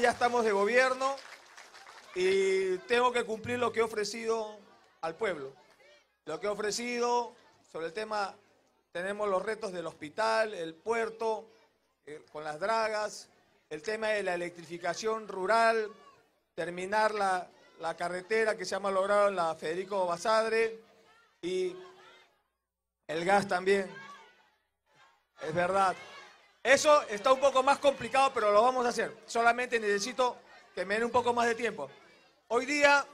ya estamos de gobierno y tengo que cumplir lo que he ofrecido al pueblo. Lo que he ofrecido sobre el tema, tenemos los retos del hospital, el puerto, eh, con las dragas, el tema de la electrificación rural, terminar la, la carretera que se ha malogrado en la Federico Basadre y el gas también. Es verdad. Eso está un poco más complicado, pero lo vamos a hacer. Solamente necesito que me den un poco más de tiempo. Hoy día